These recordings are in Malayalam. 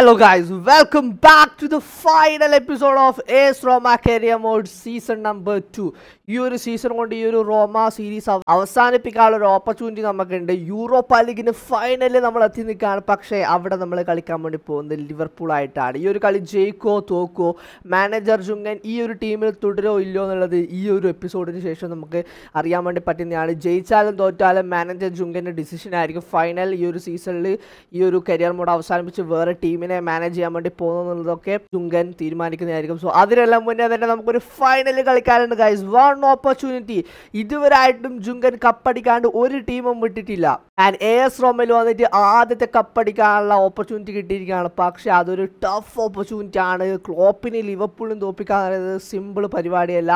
Hello guys, welcome back to the final episode of Ace Roma Career Mode Season Number 2. ഈ ഒരു സീസൺ കൊണ്ട് ഈ ഒരു റോമ സീരീസ് അവസാനിപ്പിക്കാനുള്ള ഒരു ഓപ്പർച്യൂണിറ്റി നമുക്കുണ്ട് യൂറോപ്പ ലീഗിന് ഫൈനലിൽ നമ്മൾ എത്തി നിൽക്കുകയാണ് പക്ഷേ അവിടെ നമ്മൾ കളിക്കാൻ വേണ്ടി പോകുന്നത് ലിവർപൂൾ ആയിട്ടാണ് ഈ ഒരു കളി ജയിക്കോ തോക്കോ മാനേജർ ജുങ്ങൻ ഈ ഒരു ടീമിൽ തുടരോ ഇല്ലയോ എന്നുള്ളത് ഈ ഒരു എപ്പിസോഡിന് ശേഷം നമുക്ക് അറിയാൻ വേണ്ടി പറ്റുന്നതാണ് ജയിച്ചാലും തോറ്റാലും മാനേജർ ജുങ്കൻ്റെ ഡിസിഷൻ ആയിരിക്കും ഫൈനൽ ഈ ഒരു സീസണിൽ ഈ ഒരു കരിയർ മോഡ് അവസാനിപ്പിച്ച് വേറെ ടീം ടീമിനെ മാനേജ് ചെയ്യാൻ വേണ്ടി പോകുന്നതൊക്കെ ചുങ്കൻ തീരുമാനിക്കുന്നതായിരിക്കും സോ അതിനെല്ലാം മുന്നേ തന്നെ നമുക്കൊരു ഫൈനൽ കളിക്കാനുണ്ട് ഗൈസ് വൺ ഓപ്പർച്യൂണിറ്റി ഇതുവരായിട്ടും ജുങ്കൻ കപ്പടിക്കാണ്ട് ഒരു ടീമും വിട്ടിട്ടില്ല ആൻഡ് എ എസ് റോമിൽ വന്നിട്ട് ആദ്യത്തെ കപ്പടിക്കാനുള്ള ഓപ്പർച്യൂണിറ്റി കിട്ടിയിരിക്കുകയാണ് പക്ഷെ അതൊരു ടഫ് ഓപ്പർച്യൂണിറ്റി ആണ് ക്ലോപ്പിനെ ലിവർപൂളും തോപ്പിക്കാൻ സിമ്പിൾ പരിപാടിയല്ല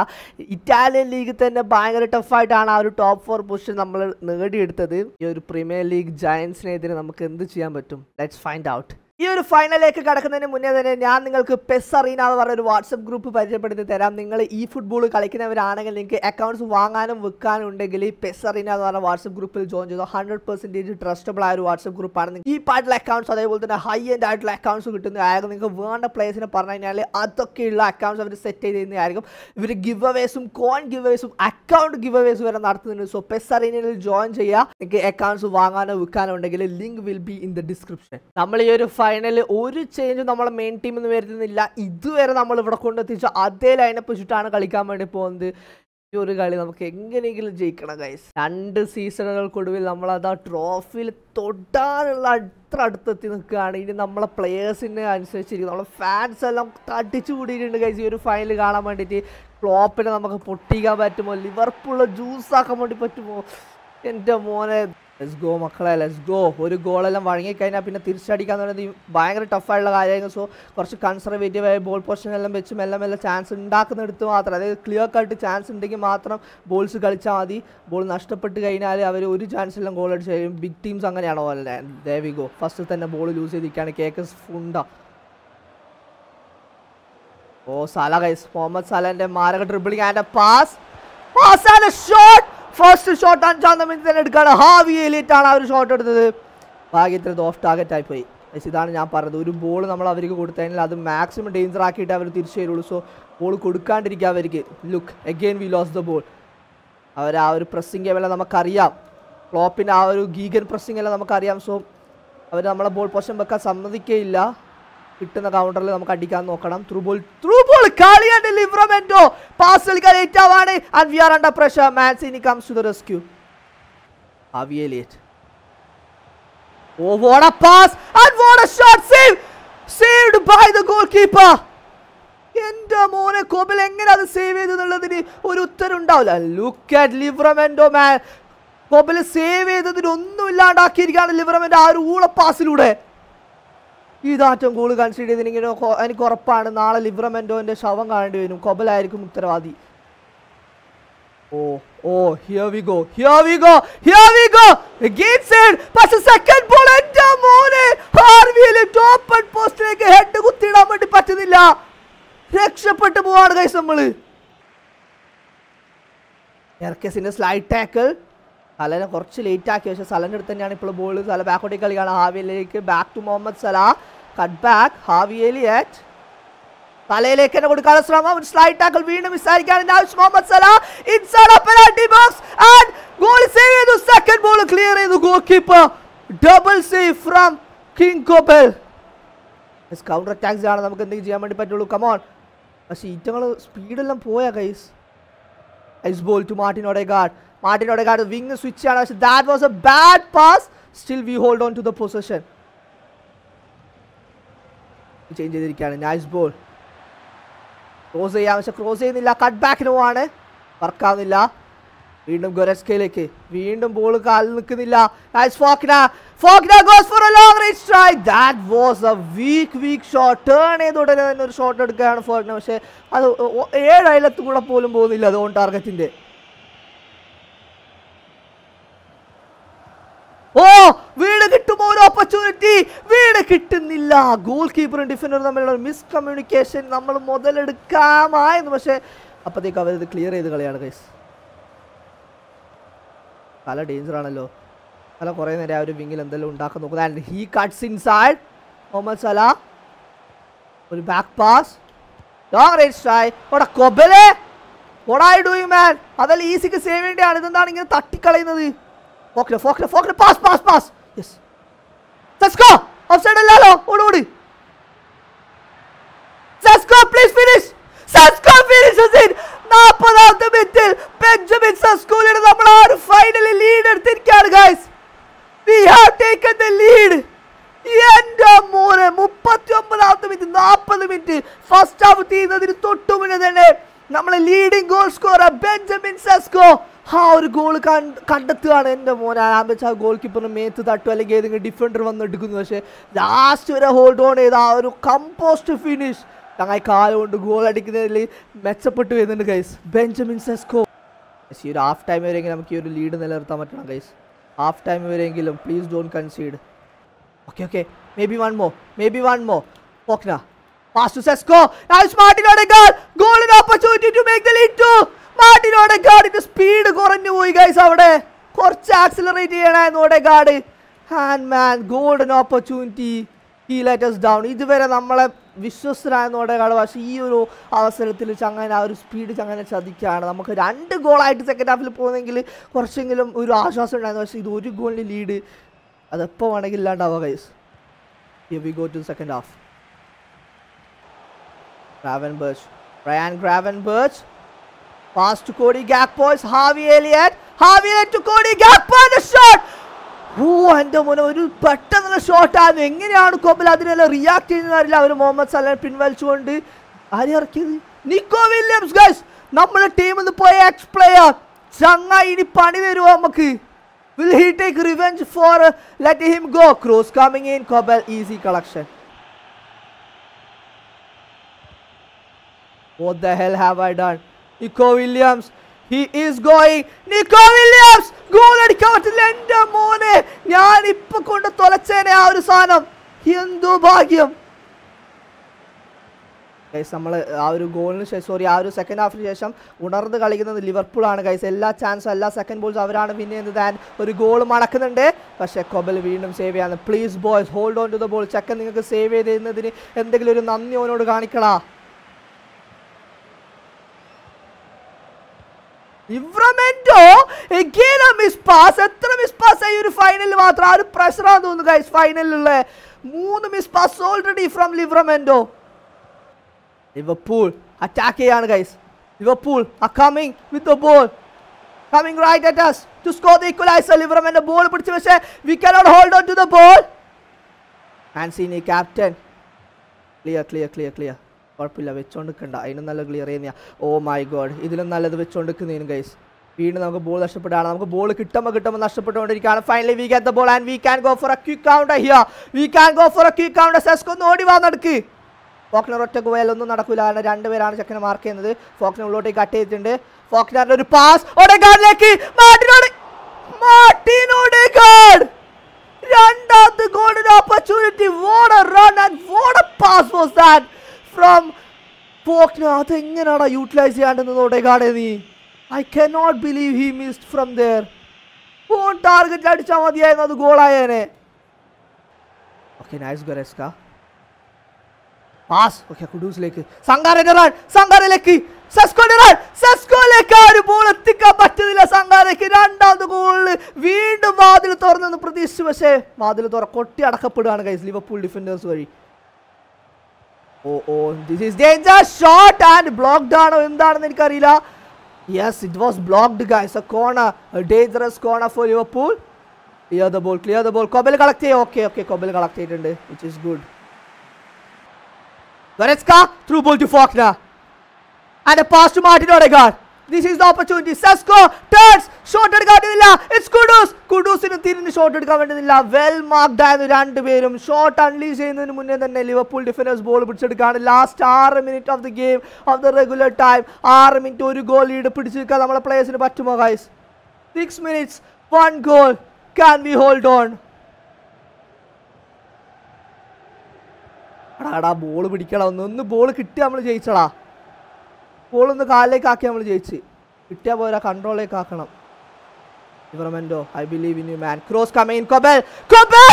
ഇറ്റാലിയൻ ലീഗ് തന്നെ ഭയങ്കര ടഫായിട്ടാണ് ആ ഒരു ടോപ്പ് ഫോർ പൊസിഷൻ നമ്മൾ നേടിയെടുത്തത് ഈ ഒരു പ്രീമിയർ ലീഗ് ജയൻസിനെതിരെ നമുക്ക് എന്ത് ചെയ്യാൻ പറ്റും ലെറ്റ്സ് ഫൈൻഡ് ഔട്ട് ഈ ഒരു ഫൈനലിലേക്ക് കടക്കുന്നതിന് മുന്നേ തന്നെ ഞാൻ നിങ്ങൾക്ക് പെസ് അറീന എന്ന് പറഞ്ഞൊരു വാട്സപ്പ് ഗ്രൂപ്പ് പരിചയപ്പെടുത്തി തരാം നിങ്ങൾ ഈ ഫുട്ബോൾ കളിക്കുന്നവരാണെങ്കിൽ നിങ്ങൾക്ക് അക്കൗണ്ട്സ് വാങ്ങാനും വിൽക്കാനും ഉണ്ടെങ്കിൽ ഈ പെസ് അറീന എന്ന് പറഞ്ഞ വാട്സപ്പ് ഗ്രൂപ്പിൽ ജോയിൻ ചെയ്തോ ഹൺഡ്രഡ് പെർസെൻറ്റേജ് ട്രസ്റ്റബിൾ ആയ ഒരു വാട്സപ്പ് ഗ്രൂപ്പാണ് ഈ പാട്ടുള്ള അക്കൗണ്ട്സ് അതേപോലെ തന്നെ ഹൈ എൻഡ് ആയിട്ടുള്ള അക്കൗണ്ട്സ് കിട്ടുന്നതായിരിക്കും നിങ്ങൾക്ക് വേണ്ട പ്ലേസിനെ പറഞ്ഞു കഴിഞ്ഞാൽ അതൊക്കെയുള്ള അക്കൗണ്ട്സ് അവർ സെറ്റ് ചെയ്ത് തരുന്നതായിരിക്കും ഇവർ ഗിവ് അവേസും കോൺ ഗിവ് അവേസും അക്കൗണ്ട് ഗിവ് അവേസ് വരെ നടത്തുന്നുണ്ട് സോ പെസ് അറീനയിൽ ജോയിൻ ചെയ്യുക നിങ്ങൾക്ക് അക്കൗണ്ട്സ് വാങ്ങാനോ വിൽക്കാനോ ഉണ്ടെങ്കിൽ link will be in the description നമ്മൾ ഈ ഒരു ഫൈനലിൽ ഒരു ചേഞ്ചും നമ്മളെ മെയിൻ ടീമിൽ നിന്ന് വരുന്നില്ല ഇതുവരെ നമ്മൾ ഇവിടെ കൊണ്ടെത്തിച്ച അതേ ലൈനപ്പ് വെച്ചിട്ടാണ് കളിക്കാൻ വേണ്ടി പോകുന്നത് ഈ ഒരു കളി നമുക്ക് എങ്ങനെയെങ്കിലും ജയിക്കണം ഗൈസ് രണ്ട് സീസണുകൾക്കൊടുവിൽ നമ്മളത് ആ ട്രോഫിയിൽ തൊടാനുള്ള അത്ര അടുത്തെത്തി നിൽക്കുകയാണ് ഇനി നമ്മളെ പ്ലെയേഴ്സിനെ അനുസരിച്ചിരിക്കുന്നു നമ്മളെ ഫാൻസ് എല്ലാം തടിച്ചു കൂടിയിട്ടുണ്ട് ഗൈസ് ഈ ഒരു ഫൈനൽ കാണാൻ വേണ്ടിയിട്ട് ക്ലോപ്പിനെ നമുക്ക് പൊട്ടിക്കാൻ പറ്റുമോ ലിവർപൂളിലെ ജ്യൂസാക്കാൻ വേണ്ടി പറ്റുമോ എൻ്റെ മോനെ ലെസ് ഗോ മക്കളെ ലെസ് ഗോ ഒരു ഗോളെല്ലാം വഴങ്ങിക്കഴിഞ്ഞാൽ പിന്നെ തിരിച്ചടിക്കുക എന്ന് പറയുന്നത് ഭയങ്കര ടഫായിട്ടുള്ള കാര്യമായിരുന്നു സോ കുറച്ച് കൺസർവേറ്റീവ് ബോൾ പൊസിഷനെല്ലാം വെച്ച് മെല്ലെ മെല്ലെ ചാൻസ് ഉണ്ടാക്കുന്നെടുത്ത് മാത്രം അതായത് ക്ലിയർ കട്ട് ചാൻസ് ഉണ്ടെങ്കിൽ മാത്രം ബോൾസ് കളിച്ചാൽ മതി ബോൾ നഷ്ടപ്പെട്ട് കഴിഞ്ഞാൽ അവർ ഒരു ചാൻസെല്ലാം ഗോൾ അടിച്ച് കഴിയും ബിഗ് ടീംസ് അങ്ങനെയാണോ അല്ലേ ദേവി ഗോ ഫസ്റ്റ് തന്നെ ബോൾ ലൂസ് ചെയ്തിരിക്കുകയാണ് കെ എസ് ഫുണ്ട ഓ സല കൈസ് മുഹമ്മദ് സലൻ്റെ മാരക dribbling and pass pass and shot first shot അഞ്ചാം നിമിഷത്തിൽ തന്നെ എടുക്കുകയാണ് ഹാവിയയിലേറ്റാണ് ആ അവർ ഷോട്ട് എടുത്തത് ഭാഗ്യത്തിന് അത് ഓഫ് ടാർഗറ്റ് ആയിപ്പോയി ഇതാണ് ഞാൻ പറഞ്ഞത് ഒരു ബോൾ നമ്മൾ അവർക്ക് കൊടുത്തതിനാൽ അത് മാക്സിമം ഡേഞ്ചർ ആക്കിയിട്ട് അവർ തിരിച്ചു തരുള്ളൂ സോ ബോൾ കൊടുക്കാണ്ടിരിക്കുക അവർക്ക് look again we lose the ball അവർ ആ ഒരു പ്രസ്സിംഗ് എല്ലാം നമുക്കറിയാം ക്ലോപ്പിൻ്റെ ആ ഒരു ഗീഗൻ പ്രസ്സിംഗ് എല്ലാം നമുക്കറിയാം സോ അവർ നമ്മളെ ബോൾ പോഷൻ വെക്കാൻ സമ്മതിക്കുകയില്ല കിട്ടുന്ന കൗണ്ടറിൽ നമുക്ക് അടിക്കാൻ നോക്കണം ത്രൂബോൾ ത്രൂബോൾ കാളിയാണ്ട് ലിവ്രമെന്റോ കളിക്കാൻ ഏറ്റവുമാണ് and we are under pressure ഇനി കംസ് ടു ദ റെസ്ക്യൂ അവിയലേറ്റ് oh what a pass and what a shot save saved by the goalkeeper എന്റെ മോനെ കോബിൽ എങ്ങനെ അത് സേവ് ചെയ്തു എന്നുള്ളതിന് ഒരു ഉത്തരം ഉണ്ടാവില്ല look at Livramento man Kobel save ചെയ്തതിന് ഒന്നും ഇല്ലാണ്ടാക്കിയിരിക്കുകയാണ് ലിവറമെന്റ് ആ ഒരു ഊള പാസിലൂടെ ഇതാറ്റം ഗോൾ കൺസിഡർ ചെയ്തില്ലെങ്കിൽ എനിക്ക് ഉറപ്പാണ് നാളെ ലിബ്രമെൻറ്റോൻ്റെ ശവം കാണേണ്ടി വരും കൊബലായിരിക്കും ഉത്തരവാദി oh oh here we go here we go here we go game side പക്ഷേ സെക്കൻഡ് ബോൾ എൻ്റെ മോനെ ഹാർവിയിൽ ടോപ്പ് പോസ്റ്റിലേക്ക് ഹെഡ് കുത്തിയിടാൻ വേണ്ടി പറ്റുന്നില്ല രക്ഷപ്പെട്ടു പോവാണ് കൈസ് നമ്മൾ എർക്കസിൻ്റെ സ്ലൈഡ് ടാക്കിൾ സലനെ കുറച്ച് ലേറ്റ് ആക്കിയ പക്ഷേ സലൻ്റെ അടുത്ത് തന്നെയാണ് ഇപ്പോൾ ബോൾ സല ബാക്കോട്ടേക്ക് കളിയാണ് ഹാവിയിലേക്ക് back to Mohamed Salah cut back Harvey Elliott തലയിലേക്ക് തന്നെ കൊടുക്കാനുള്ള ശ്രമം സ്ലൈഡ് ടാക്കിൾ വീണ്ടും വിസാരിക്കാനുള്ള ആവശ്യം Mohamed Salah inside penalty box and goal save ചെയ്തു സെക്കൻഡ് ബോൾ ക്ലിയർ ചെയ്തു goalkeeper double save from King Kobel counter attacks ആണ് നമുക്ക് എന്തെങ്കിലും ചെയ്യാൻ വേണ്ടി പറ്റുള്ളൂ കമോൺ പക്ഷേ ഈറ്റങ്ങൾ സ്പീഡെല്ലാം പോയാ കൈസ് ഐസ് ball to Martin Odegaard Martin Odegaard wing switch ആണ് പക്ഷേ that was a bad pass still we hold on to the position change ചെയ്തിരിക്കുകയാണ് നൈസ് ബോൾ ക്രോസ് ചെയ്യാം പക്ഷെ ക്രോസ് ചെയ്യുന്നില്ല കട്ട് ബാക്കിനുമാണ് വർക്കാവുന്നില്ല വീണ്ടും ഗൊരസ്കയിലേക്ക് വീണ്ടും ബോൾ കാലിൽ നിൽക്കുന്നില്ല നൈസ് ഫോക്കിന ഫോക്കിന goes for a long range try that was a weak weak shot turn ചെയ്ത് ഉടനെ തന്നെ ഒരു ഷോട്ട് എടുക്കുകയാണ് ഫോക്കിന പക്ഷേ അത് ഏഴ് അയലത്ത് കൂടെ പോലും പോകുന്നില്ല അത് ഓൺ ടാർഗറ്റിൻ്റെ ഓ വീട് കിട്ടുമോ ഒരു ഓപ്പർച്യൂണിറ്റി കിട്ടുന്നില്ല ഗോൾ കീപ്പറും ഡിഫൻഡറും തമ്മിലുള്ള മിസ് കമ്മ്യൂണിക്കേഷൻ നമ്മൾ മുതലെടുക്കാമായിരുന്നു പക്ഷേ അപ്പോഴത്തേക്ക് അവരത് ക്ലിയർ ചെയ്ത് കളിയാണ് കേസ് പല ഡേഞ്ചറാണല്ലോ പല കുറേ നേരം ആ ഒരു വിങ്ങിൽ എന്തെല്ലാം ഉണ്ടാക്കാൻ നോക്കുന്നത് and he cuts inside Mohamed Salah ഒരു ബാക്ക് പാസ് ാണ് റേഞ്ച് ഡൂയിങ് ഈസിക്ക് ഇതെന്താണ് ഇങ്ങനെ തട്ടിക്കളയുന്നത് ഫോക്ലെ ഫോക്ലെ pass pass pass yes let's go offside അല്ലല്ലോ ഓടോട് Sesko please finish Sesko finishes in നാൽപ്പതാമത്തെ മിനിറ്റിൽ ബെഞ്ചമിൻ സസ്കൂലിയുടെ നമ്മൾ ആ ഒരു ഫൈനലിൽ ലീഡ് എടുത്തിരിക്കുകയാണ് guys we have taken the lead എൻ്റെ മോനെ മുപ്പത്തി ഒമ്പതാമത്തെ മിനിറ്റ് നാൽപ്പത് മിനിറ്റ് ഫസ്റ്റ് ഹാഫ് തീരുന്നതിന് തൊട്ടു തന്നെ നമ്മൾ leading goal scorer Benjamin Sesko ആ ഒരു ഗോൾ കണ്ടെത്തുകയാണ് എൻ്റെ മോനെ ആംബിച്ച് ആ ഗോൾ കീപ്പറിന് മേത്ത് തട്ടു അല്ലെങ്കിൽ ഏതെങ്കിലും ഡിഫൻഡർ വന്ന് എടുക്കുന്നു പക്ഷേ ലാസ്റ്റ് വരെ ഹോൾഡ് ഓൺ ചെയ്ത് ആ ഒരു കമ്പോസ്റ്റ് ഫിനിഷ് ഞങ്ങൾ കാലുകൊണ്ട് ഗോൾ അടിക്കുന്നതിൽ മെച്ചപ്പെട്ട് വരുന്നുണ്ട് ഗൈസ് ബെഞ്ചമിൻ സെസ്കോ ഈ ഒരു ഹാഫ് ടൈം വരെയെങ്കിലും നമുക്ക് ഈ ഒരു ലീഡ് നിലനിർത്താൻ പറ്റണം ഗൈസ് ഹാഫ് ടൈം വരെയെങ്കിലും please don't concede okay okay maybe one more maybe one more okay pass to Sesko nice മാർട്ടിനോടെ ഗോൾ ഗോളിന് കമ്മിറ്റ് ചെയ്യണമെന്ന് Odegaard man golden opportunity he lets down ഇതുവരെ നമ്മളെ വിശ്വസ്തനായെന്ന് ഓഡഗാർഡ് പക്ഷേ ഈ ഒരു അവസരത്തിൽ ചങ്ങനെ ആ ഒരു സ്പീഡ് ചങ്ങനെ ചതിക്കുകയാണ് നമുക്ക് രണ്ട് ഗോളായിട്ട് സെക്കൻഡ് ഹാഫിൽ പോകുന്നെങ്കിൽ കുറച്ചെങ്കിലും ഒരു ആശ്വാസം ഉണ്ടായിരുന്നു പക്ഷേ ഇത് ഒരു ഗോളിന് ലീഡ് അതെപ്പോൾ വേണമെങ്കിൽ ഇല്ലാണ്ടാവുക guys we go to second half Gravenberch Ryan Gravenberch pass to Cody Gakpo boys Harvey Elliott ഹാവിയിലെ ടു ഗ്യാപ്പാന്റെ ഷോട്ട് ഓ മോനെ ഒരു പെട്ടെന്നുള്ള ഷോട്ടായിരുന്നു എങ്ങനെയാണ് കോബൽ അതിനെല്ലാം റിയാക്ട് ചെയ്യുന്നതറിയില്ല അവർ മുഹമ്മദ് സലാൻ പിൻവലിച്ചുകൊണ്ട് ആരെ ഇറക്കിയത് നിക്കോ വില്യംസ് ഗൈസ് നമ്മുടെ ടീമിൽ നിന്ന് പോയ എക്സ് പ്ലെയർ ചങ്ങ ഇനി പണി വരുമോ നമുക്ക് will he take revenge for let him go cross coming in Kobel easy collection What the hell have I done? Nico Williams he is going Nico Williams goal അടിക്കാൻ പറ്റില്ല എൻ്റെ മോനെ ഞാൻ ഇപ്പൊ കൊണ്ട് തൊലച്ചേനെ ആ ഒരു സാധനം എന്തു ഭാഗ്യം കൈസ് നമ്മൾ ആ ഒരു ഗോളിന് ശേഷം സോറി ആ ഒരു സെക്കൻഡ് ഹാഫിന് ശേഷം ഉണർന്ന് കളിക്കുന്നത് ലിവർപൂൾ ആണ് ഗൈസ് എല്ലാ ചാൻസും എല്ലാ സെക്കൻഡ് ബോൾസും അവരാണ് വിൻ എന്ന് താൻ ഒരു ഗോൾ മടക്കുന്നുണ്ട് പക്ഷേ കൊബൽ വീണ്ടും സേവ് ചെയ്യാണ് please boys hold on to the ball ചെക്കൻ നിങ്ങൾക്ക് സേവ് ചെയ്തിരുന്നതിന് എന്തെങ്കിലും ഒരു നന്ദി അവനോട് കാണിക്കളാ ഇവ്രമെന്റോ എഗെയിൻ ആ മിസ് പാസ് എത്ര മിസ് പാസ് ആയി ഒരു ഫൈനലിൽ മാത്രം ആ ഒരു പ്രഷറാന്ന് തോന്നുന്നു ഗൈസ് ഫൈനലിലുള്ള മൂന്ന് miss pass already from Livramento Liverpool attack ചെയ്യാണ് ഗൈസ് ലിവർപൂൾ ആ coming with the ball coming right at us to score the equaliser Livramento ball പിടിച്ച് പക്ഷേ we cannot hold on to the ball ആൻസീനി captain clear clear clear clear കുഴപ്പമില്ല വെച്ചുകൊണ്ട് നിൽക്കണ്ട അതിനും നല്ല ക്ലിയർ ചെയ്യുന്ന ഓ മൈ ഗോഡ് ഇതിലും നല്ലത് വെച്ചുകൊണ്ട് ഗൈസ് വീണ്ടും നമുക്ക് ബോൾ നഷ്ടപ്പെടുകയാണ് നമുക്ക് ബോൾ കിട്ടുമ്പോൾ കിട്ടുമ്പോൾ നഷ്ടപ്പെട്ടുകൊണ്ടിരിക്കുകയാണ് finally we get the ball and we can go for a quick count here we can go for a quick count Sesko ഒന്ന് ഓടി വാ നടക്ക് ഫോക്നർ ഒറ്റ ഗോയാലൊന്നും നടക്കില്ല കാരണം രണ്ടുപേരാണ് ചെക്കനെ മാർക്ക് ചെയ്യുന്നത് ഫോക്നർ ഉള്ളോട്ടേക്ക് കട്ട് ചെയ്തിട്ടുണ്ട് ഫോക്നറിൻ്റെ ഒരു പാസ് ഒടേക്കാടിലേക്ക് മാർട്ടിനോട് രണ്ടാമത്തെ ഗോളിന് opportunity what a run and what a pass was that from പോക്ന അതെങ്ങനെയാടാ യൂട്ടിലൈസ് ചെയ്യാണ്ടെന്നതോടെ കാടേ നീ I cannot believe he missed from there on ടാർഗറ്റിൽ അടിച്ചാൽ മതിയായിരുന്നു അത് ഗോളായേനെ okay nice Goretzka pass okay കുഡൂസിലേക്ക് സംഘാരന്റെ റൺ സംഘാരയിലേക്ക് സെസ്കോന്റെ റൺ സെസ്കോയിലേക്ക് ആ ഒരു ബോൾ എത്തിക്കാൻ പറ്റുന്നില്ല സംഘാരയ്ക്ക് രണ്ടാമത് ഗോളിൽ വീണ്ടും വാതിൽ തുറന്നെന്ന് പ്രതീക്ഷിച്ചു പക്ഷേ വാതിൽ തുറ കൊട്ടി അടക്കപ്പെടുകയാണ് കൈസ് ലിവർപൂൾ ഡിഫൻഡേഴ്സ് വഴി Oh, this is danger shot and blocked down in the Karila. Yes, it was blocked, guys. A corner, a dangerous corner for Liverpool. Yeah, the ball, clear the ball. Kobel collected. Okay, okay, Kobel collected, which is good. Goretzka, through ball to Faulkner. And a pass to Martin Odegaard. This is the opportunity Sesko turns shot എടുക്കാൻ പറ്റുന്നില്ല ഇറ്റ്സ് കുഡൂസ് കുഡൂസിന് തിരിഞ്ഞ് ഷോട്ട് എടുക്കാൻ പറ്റുന്നില്ല വെൽ മാർക്ക്ഡ് ആയിരുന്നു രണ്ടുപേരും ഷോട്ട് അൺലീസ് ചെയ്യുന്നതിന് മുന്നേ തന്നെ ലിവർപൂൾ ഡിഫൻസ് ബോൾ പിടിച്ചെടുക്കുകയാണ് ലാസ്റ്റ് ആറ് minute of the game of the regular time ആറ് മിനിറ്റ് ഒരു ഗോൾ ലീഡ് പിടിച്ചെടുക്കാൻ നമ്മളെ പ്ലേയേഴ്സിന് പറ്റുമോ guys six minutes one goal can we hold on അടാടാ ബോൾ പിടിക്കണം ഒന്ന് ഒന്ന് ബോൾ കിട്ടി നമ്മൾ ജയിച്ചടാ ബോളൊന്ന് കാലിലേക്ക് ആക്കി നമ്മൾ ജയിച്ച് കിട്ടിയാൽ പോരാ കൺട്രോളിലേക്ക് ആക്കണം Livramento I believe in you man cross come in Kobel Kobel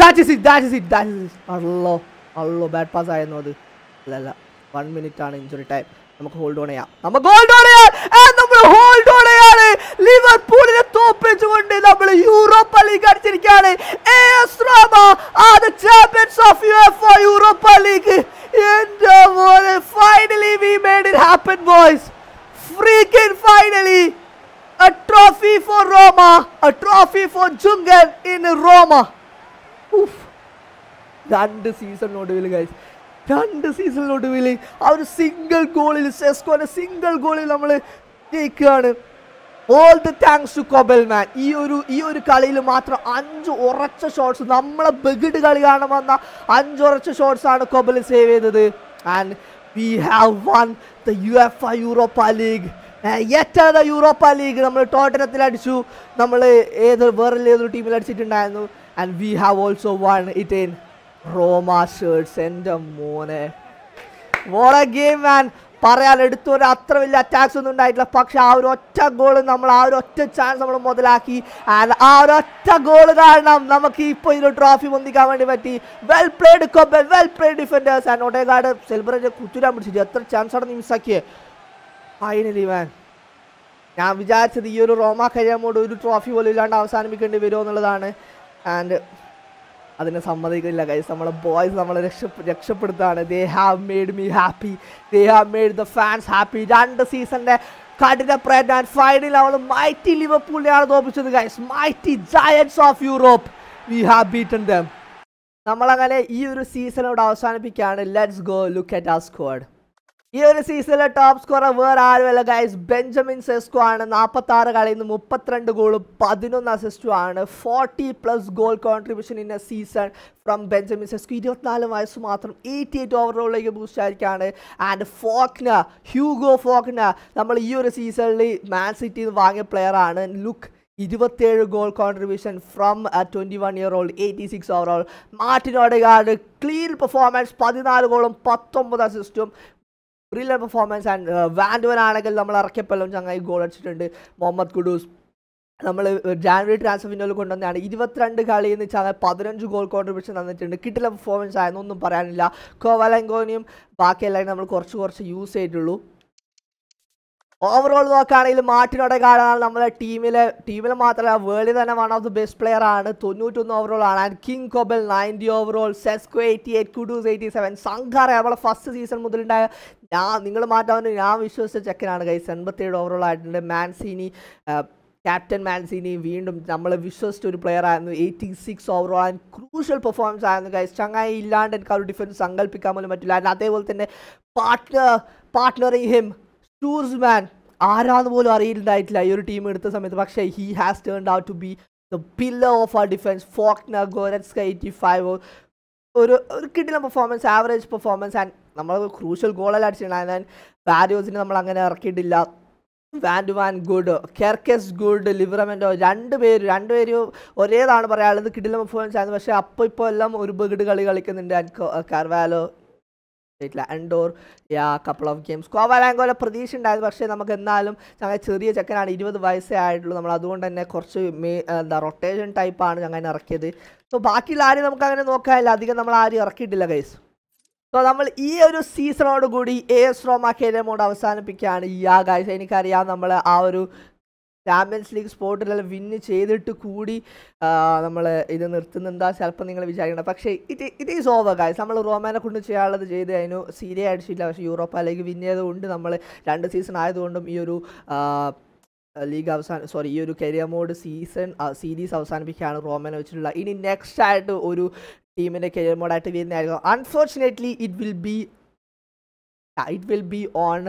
that is it that is it that is it അള്ളോ അള്ളോ ബാറ്റ് പാസ് ആയിരുന്നു അത് അല്ലല്ല വൺ മിനിറ്റ് ആണ് ഇഞ്ചുറി ടൈം നമുക്ക് ഹോൾഡ് ഓൺ ചെയ്യാം നമുക്ക് ഹോൾഡ് ഓൺ ചെയ്യാം നമ്മൾ ഹോൾഡ് ഓൺ ചെയ്യാണ് ലിവർപൂളിനെ തോപ്പിച്ചുകൊണ്ട് നമ്മൾ യൂറോപ്പ ലീഗ് അടിച്ചിരിക്കുകയാണ് എഎസ് എസ് റോമ ആ the champions of UEFA Europa League എന്ത് happened, boys. Freaking finally, a trophy for Roma, a trophy for Jungen in Roma. Oof. രണ്ട് സീസൺ സീസണിനൊടുവിൽ ഗൈസ് രണ്ട് സീസണിനൊടുവിൽ ആ ഒരു സിംഗിൾ ഗോളിൽ സെസ്കോൻ്റെ സിംഗിൾ ഗോളിൽ നമ്മൾ ജയിക്കുകയാണ് all the thanks to Kobel man ഈ ഒരു ഈ ഒരു കളിയിൽ മാത്രം അഞ്ച് ഉറച്ച ഷോട്ട്സ് നമ്മളെ ബഗിഡ് കളി കാണാൻ വന്ന അഞ്ച് ഉറച്ച ഷോട്ട്സ് ആണ് കൊബൽ സേവ് ചെയ്തത് and we have won the UEFA Europa League ഏറ്റവും യൂറോപ്പ ലീഗ് നമ്മൾ ടോട്ടനത്തിൽ അടിച്ചു നമ്മൾ ഏത് വേറെ ഏതൊരു ടീമിൽ അടിച്ചിട്ടുണ്ടായിരുന്നു and we have also won it in Roma shirts എൻ്റെ മോനെ വോളെ ഗെയിം ആൻഡ് പറയാൻ എടുത്തൊരു അത്ര വലിയ അറ്റാക്സ് ഒന്നും ഉണ്ടായിട്ടില്ല പക്ഷെ ആ ഒരു ഒറ്റ ഗോൾ നമ്മൾ ആ ഒരു ഒറ്റ ചാൻസ് നമ്മൾ മുതലാക്കി ആൻഡ് ആ ഒരു ഒറ്റ ഗോൾ കാരണം നമുക്ക് ഇപ്പോൾ ഇതിൽ ട്രോഫി പൊന്തിക്കാൻ വേണ്ടി പറ്റി well played Kobel well played defenders and Odegaard celebrate കുത്തുരാൻ പിടിച്ചിട്ട് എത്ര ചാൻസ് ആണ് മിസ്സാക്കിയേ ഫൈനലി വാൻ ഞാൻ വിചാരിച്ചത് ഈ ഒരു റോമാ കഴിയാമോട് ഒരു ട്രോഫി പോലും ഇല്ലാണ്ട് അവസാനിപ്പിക്കേണ്ടി വരുമോ എന്നുള്ളതാണ് ആൻഡ് അതിനെ സമ്മതിക്കില്ല ഗൈസ് നമ്മളെ ബോയ്സ് നമ്മളെ രക്ഷ രക്ഷപ്പെടുത്താണ് they have made me happy they have made the fans happy രണ്ട് സീസണിൻ്റെ കഠിന പ്രയത്നം ഫൈനൽ അവൾ മൈറ്റി ലിവർപൂളിനെയാണ് തോപ്പിച്ചത് guys mighty giants of Europe we have beaten them നമ്മളങ്ങനെ ഈ ഒരു സീസൺ ഇവിടെ അവസാനിപ്പിക്കുകയാണ് ലെറ്റ്സ് ഗോ ലുക്ക് അറ്റ് ആ സ്ക്വാഡ് ഈ ഒരു സീസണിലെ ടോപ്പ് സ്കോറർ വേറെ ആരുമല്ല ഗൈസ് ബെഞ്ചമിൻ സെസ്കോ ആണ് നാൽപ്പത്തി ആറ് കളിയിൽ നിന്ന് മുപ്പത്തിരണ്ട് ഗോളും പതിനൊന്ന് അസിസ്റ്റും ആണ് forty plus goal contribution in a season from Benjamin Sesko ഇരുപത്തിനാല് വയസ്സ് മാത്രം എയ്റ്റി എയ്റ്റ് ഓവറിലേക്ക് ബൂസ്റ്റ് ആയിരിക്കുകയാണ് ആൻഡ് ഫോക്ന ഹ്യൂഗോ ഫോക്ന നമ്മൾ ഈ ഒരു സീസണിൽ മാൻ സിറ്റിയിൽ നിന്ന് വാങ്ങിയ പ്ലെയർ ആണ് ലുക്ക് ഇരുപത്തിയേഴ് goal contribution from twenty one year old eighty six overall Martin ഗാർഡ് ക്ലീൻ പെർഫോമൻസ് പതിനാല് ഗോളും പത്തൊമ്പത് അസിസ്റ്റും ബ്രില്ല പെർഫോമൻസ് ആൻഡ് വാൻഡുവൻ ആണെങ്കിൽ നമ്മൾ ഇറക്കിയപ്പോഴും ചങ്ങായി ഗോൾ അടിച്ചിട്ടുണ്ട് മുഹമ്മദ് കുഡൂസ് നമ്മൾ ജാനുവരി ട്രാൻസ്ഫർ വിൻഡോയിൽ കൊണ്ടുവന്നതാണ് ഇരുപത്തിരണ്ട് കളി എന്ന് വെച്ചാൽ പതിനഞ്ച് ഗോൾ കോൺട്രിബ്യൂഷൻ തന്നിട്ടുണ്ട് കിട്ടില്ല പെർഫോമൻസ് ആയെന്നൊന്നും പറയാനില്ല കോവലങ്കോനിയും ബാക്കിയെല്ലാം നമ്മൾ കുറച്ച് കുറച്ച് യൂസ് ചെയ്തിട്ടുള്ളൂ ഓവറോൾ നോക്കുകയാണെങ്കിൽ മാർട്ടിനോടെ കാണാൻ നമ്മുടെ ടീമിലെ ടീമിൽ മാത്രമല്ല വേൾഡിൽ തന്നെ one of the best player ആണ് തൊണ്ണൂറ്റൊന്ന് ഓവറോൾ ആണ് and King Kobel ninety overall Sesko eighty eight Kudus eighty seven സംഘാറ നമ്മളെ ഫസ്റ്റ് സീസൺ മുതലുണ്ടായ ഞാൻ നിങ്ങൾ മാറ്റാൻ ഞാൻ വിശ്വസിച്ച ചെക്കനാണ് കൈസ് എൺപത്തേഴ് ഓവറോൾ ആയിട്ടുണ്ട് മാൻസിനി ക്യാപ്റ്റൻ മാൻസിനി വീണ്ടും നമ്മൾ വിശ്വസിച്ച ഒരു പ്ലെയർ ആയിരുന്നു eighty six overall and crucial performance ആയിരുന്നു കൈസ് ചങ്ങായി ഇല്ലാണ്ട് എനിക്ക് ആ ഒരു ഡിഫൻസ് സങ്കല്പിക്കാൻ പോലും പറ്റില്ലായിരുന്നു അതേപോലെ തന്നെ പാർട്ട്ണർ പാർട്ട്ണറിങ് ഹിം ഷൂസ് മാൻ ആരാന്ന് പോലും അറിയില്ലായിട്ടില്ല ഈ ഒരു ടീം എടുത്ത സമയത്ത് പക്ഷേ he has turn out to be the pillar of our defence ഫോക്നർ ഗോരറ്റ്സ്ക എയ്റ്റി ഫൈവ് ഒരു ഒരു കിട്ടിയ പെർഫോമൻസ് ആവറേജ് പെർഫോമൻസ് ആൻഡ് നമ്മൾ ക്രൂഷ്യൽ ഗോളെല്ലാം അടിച്ചിട്ടുണ്ടായിരുന്നു ആൻഡ് വാരിയോസിനെ നമ്മൾ അങ്ങനെ ഇറക്കിയിട്ടില്ല വാൻഡ് വാൻ ഗുഡ് കെർക്കസ് ഗുഡ് ലിബ്രമെൻറ്റോ രണ്ട് പേര് പേര് ഒരേതാണ് പറയാനുള്ളത് കിടിലം പെർഫോമൻസ് ആയിരുന്നു പക്ഷേ അപ്പോൾ ഇപ്പോൾ എല്ലാം ഒരു ബഗിഡ് കളി കളിക്കുന്നുണ്ട് ആൻഡ് കർവാലോ ആയിട്ടില്ല അൻഡോർ യാ കപ്പിൾ ഓഫ് ഗെയിംസ് കോവാലാങ്കോല പ്രതീക്ഷ ഉണ്ടായിരുന്നു പക്ഷേ നമുക്ക് എന്നാലും ഞങ്ങൾ ചെറിയ ചെക്കനാണ് ഇരുപത് വയസ്സേ ആയിട്ടുള്ളൂ നമ്മൾ അതുകൊണ്ട് തന്നെ കുറച്ച് എന്താ റൊട്ടേഷൻ ടൈപ്പാണ് ഞങ്ങൾ ഇറക്കിയത് സോ ബാക്കിയുള്ള ആരും നമുക്ക് അങ്ങനെ നോക്കാനില്ല അധികം നമ്മൾ ആരും ഇറക്കിയിട്ടില്ല ഗൈസ് സോ നമ്മൾ ഈ ഒരു സീസണോട് കൂടി എ എസ് റോമ കേരമോട് അവസാനിപ്പിക്കുകയാണ് യാ ഗായ്സ് എനിക്കറിയാം നമ്മൾ ആ ഒരു ചാമ്പ്യൻസ് ലീഗ് സ്പോട്ടിലെല്ലാം വിൻ ചെയ്തിട്ട് കൂടി നമ്മൾ ഇത് നിർത്തുന്നുണ്ടാ ചിലപ്പോൾ നിങ്ങൾ വിചാരിക്കണം പക്ഷേ it it is over guys നമ്മൾ റോമാനെ കൊണ്ട് ചെയ്യാനുള്ളത് ചെയ്ത് അതിന് സീരിയ അടിച്ചില്ല പക്ഷേ യൂറോപ്പ ലീഗ് വിൻ ചെയ്തുകൊണ്ട് നമ്മൾ രണ്ട് സീസൺ ആയതുകൊണ്ടും ഈ ഒരു ലീഗ് അവസാന സോറി ഈ ഒരു കരിയർ മോഡ് സീസൺ സീരീസ് അവസാനിപ്പിക്കുകയാണ് റോമനെ വെച്ചിട്ടുള്ള ഇനി നെക്സ്റ്റ് ആയിട്ട് ഒരു ടീമിൻ്റെ കരിയർ മോഡായിട്ട് വരുന്നതായിരിക്കും unfortunately it will be it will be on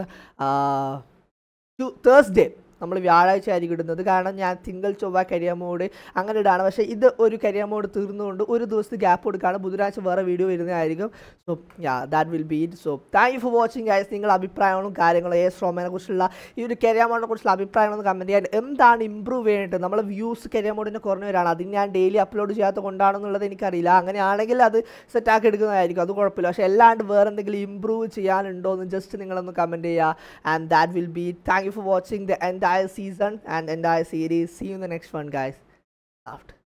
to Thursday നമ്മൾ വ്യാഴാഴ്ച ആയിരിക്കും ഇടുന്നത് കാരണം ഞാൻ തിങ്കൾ ചൊവ്വ കരിയർ മോഡ് അങ്ങനെ ഇടാണ് പക്ഷേ ഇത് ഒരു കരിയർ മോഡ് തീർന്നുകൊണ്ട് ഒരു ദിവസത്തെ ഗ്യാപ്പ് കൊടുക്കുകയാണ് ബുധനാഴ്ച വേറെ വീഡിയോ വരുന്നതായിരിക്കും so yeah that will be it so thank you for watching guys നിങ്ങളുടെ അഭിപ്രായങ്ങളും കാര്യങ്ങളും ഏ റോമനെ കുറിച്ചുള്ള ഈ ഒരു കരിയർ മോഡിനെ കുറിച്ചുള്ള അഭിപ്രായങ്ങളൊന്ന് കമൻറ്റ് ചെയ്യാൻ എന്താണ് ഇമ്പ്രൂവ് ചെയ്യേണ്ടത് നമ്മൾ വ്യൂസ് കരിയർ കുറഞ്ഞു കുറഞ്ഞവരാണ് അത് ഞാൻ ഡെയിലി അപ്ലോഡ് ചെയ്യാത്ത കൊണ്ടാണെന്നുള്ളത് എനിക്കറിയില്ല അങ്ങനെയാണെങ്കിൽ അത് സെറ്റാക്കി എടുക്കുന്നതായിരിക്കും അത് കുഴപ്പമില്ല പക്ഷേ അല്ലാണ്ട് വേറെ എന്തെങ്കിലും ഇമ്പ്രൂവ് ചെയ്യാനുണ്ടോ എന്ന് ജസ്റ്റ് നിങ്ങളൊന്ന് കമൻറ്റ് ചെയ്യുക and that will be thank you for watching the end entire season and entire series. See you in the next one, guys. After.